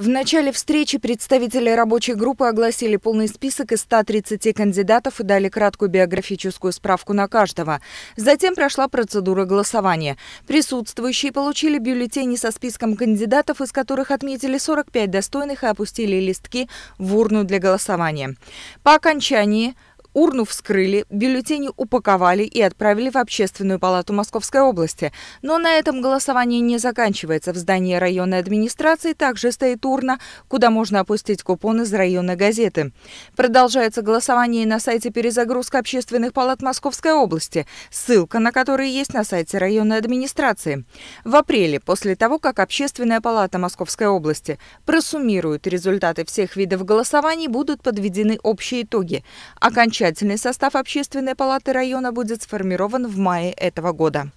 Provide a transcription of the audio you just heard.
В начале встречи представители рабочей группы огласили полный список из 130 кандидатов и дали краткую биографическую справку на каждого. Затем прошла процедура голосования. Присутствующие получили бюллетени со списком кандидатов, из которых отметили 45 достойных и опустили листки в урну для голосования. По окончании Урну вскрыли, бюллетени упаковали и отправили в Общественную палату Московской области. Но на этом голосование не заканчивается. В здании районной администрации также стоит урна, куда можно опустить купон из районной газеты. Продолжается голосование на сайте перезагрузка общественных палат Московской области, ссылка на который есть на сайте районной администрации. В апреле, после того, как Общественная палата Московской области просуммирует результаты всех видов голосований, будут подведены общие итоги. Окончательно Избирательный состав общественной палаты района будет сформирован в мае этого года.